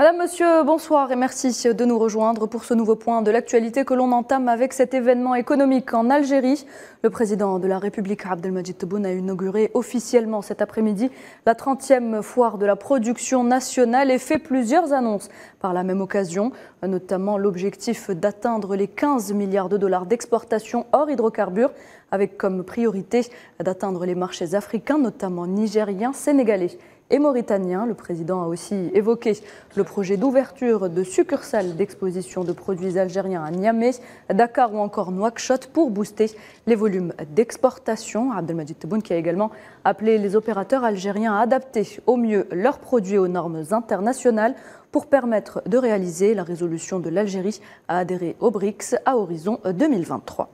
Madame, Monsieur, bonsoir et merci de nous rejoindre pour ce nouveau point de l'actualité que l'on entame avec cet événement économique en Algérie. Le président de la République, Abdelmajid Tebboune, a inauguré officiellement cet après-midi la 30e foire de la production nationale et fait plusieurs annonces par la même occasion, notamment l'objectif d'atteindre les 15 milliards de dollars d'exportation hors hydrocarbures, avec comme priorité d'atteindre les marchés africains, notamment nigériens, sénégalais et mauritanien. Le président a aussi évoqué le projet d'ouverture de succursales d'exposition de produits algériens à Niamey, Dakar ou encore Nouakchott pour booster les volumes d'exportation. Abdelmadjid Tebboune qui a également appelé les opérateurs algériens à adapter au mieux leurs produits aux normes internationales pour permettre de réaliser la résolution de l'Algérie à adhérer aux BRICS à horizon 2023.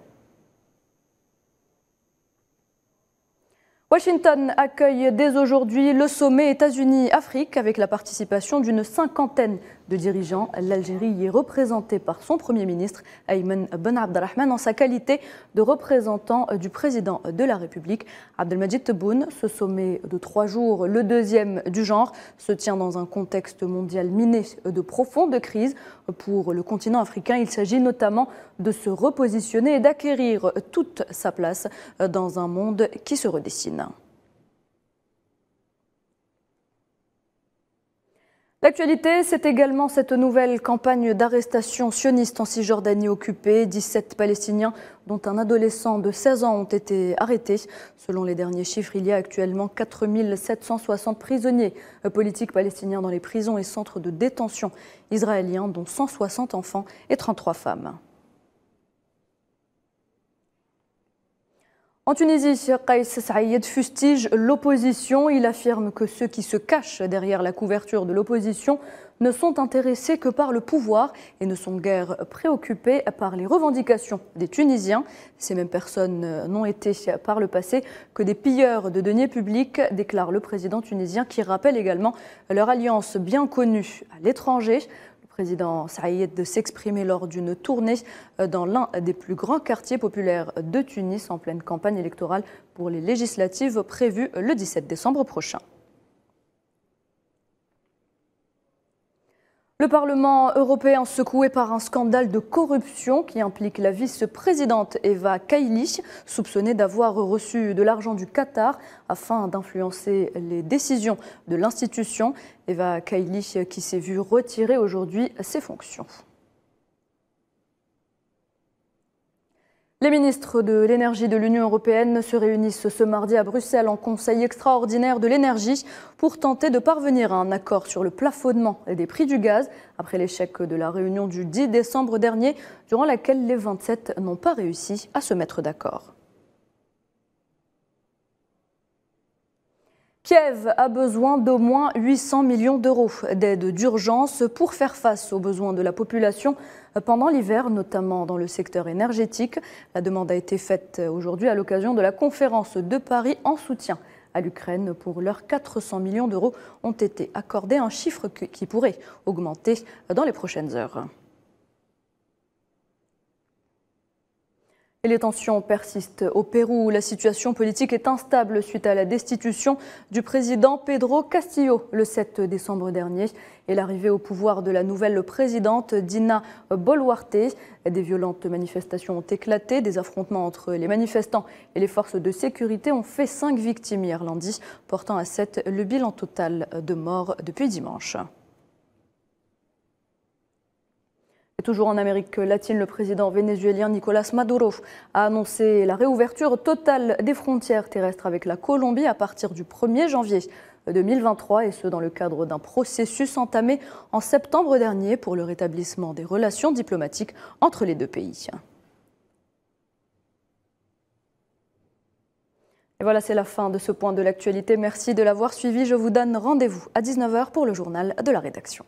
Washington accueille dès aujourd'hui le sommet États-Unis-Afrique avec la participation d'une cinquantaine de dirigeants. L'Algérie y est représentée par son Premier ministre, Ayman Ben Abdelrahman, en sa qualité de représentant euh, du président de la République, Abdelmajid Tebboune. Ce sommet de trois jours, le deuxième du genre, se tient dans un contexte mondial miné de profondes crises. Pour le continent africain, il s'agit notamment de se repositionner et d'acquérir toute sa place euh, dans un monde qui se redessine. L'actualité, c'est également cette nouvelle campagne d'arrestation sioniste en Cisjordanie occupée. 17 Palestiniens, dont un adolescent de 16 ans, ont été arrêtés. Selon les derniers chiffres, il y a actuellement 4760 prisonniers politiques palestiniens dans les prisons et centres de détention israéliens, dont 160 enfants et 33 femmes. En Tunisie, Kais Saïed fustige l'opposition. Il affirme que ceux qui se cachent derrière la couverture de l'opposition ne sont intéressés que par le pouvoir et ne sont guère préoccupés par les revendications des Tunisiens. Ces mêmes personnes n'ont été par le passé que des pilleurs de deniers publics, déclare le président tunisien qui rappelle également leur alliance bien connue à l'étranger président Saïd de s'exprimer lors d'une tournée euh, dans l'un des plus grands quartiers populaires de Tunis en pleine campagne électorale pour les législatives prévues le 17 décembre prochain. Le Parlement européen secoué par un scandale de corruption qui implique la vice-présidente Eva Kaili, soupçonnée d'avoir reçu de l'argent du Qatar afin d'influencer les décisions de l'institution. Eva Kaili qui s'est vue retirer aujourd'hui ses fonctions. Les ministres de l'énergie de l'Union européenne se réunissent ce mardi à Bruxelles en Conseil extraordinaire de l'énergie pour tenter de parvenir à un accord sur le plafonnement des prix du gaz après l'échec de la réunion du 10 décembre dernier durant laquelle les 27 n'ont pas réussi à se mettre d'accord. Kiev a besoin d'au moins 800 millions d'euros d'aide d'urgence pour faire face aux besoins de la population pendant l'hiver, notamment dans le secteur énergétique. La demande a été faite aujourd'hui à l'occasion de la conférence de Paris en soutien à l'Ukraine. Pour l'heure, 400 millions d'euros ont été accordés, un chiffre qui pourrait augmenter dans les prochaines heures. les tensions persistent au Pérou où la situation politique est instable suite à la destitution du président Pedro Castillo le 7 décembre dernier et l'arrivée au pouvoir de la nouvelle présidente Dina Boluarte. Des violentes manifestations ont éclaté, des affrontements entre les manifestants et les forces de sécurité ont fait cinq victimes hier lundi, portant à sept le bilan total de morts depuis dimanche. Et toujours en Amérique latine, le président vénézuélien Nicolas Maduro a annoncé la réouverture totale des frontières terrestres avec la Colombie à partir du 1er janvier 2023, et ce dans le cadre d'un processus entamé en septembre dernier pour le rétablissement des relations diplomatiques entre les deux pays. Et voilà, c'est la fin de ce point de l'actualité. Merci de l'avoir suivi. Je vous donne rendez-vous à 19h pour le journal de la rédaction.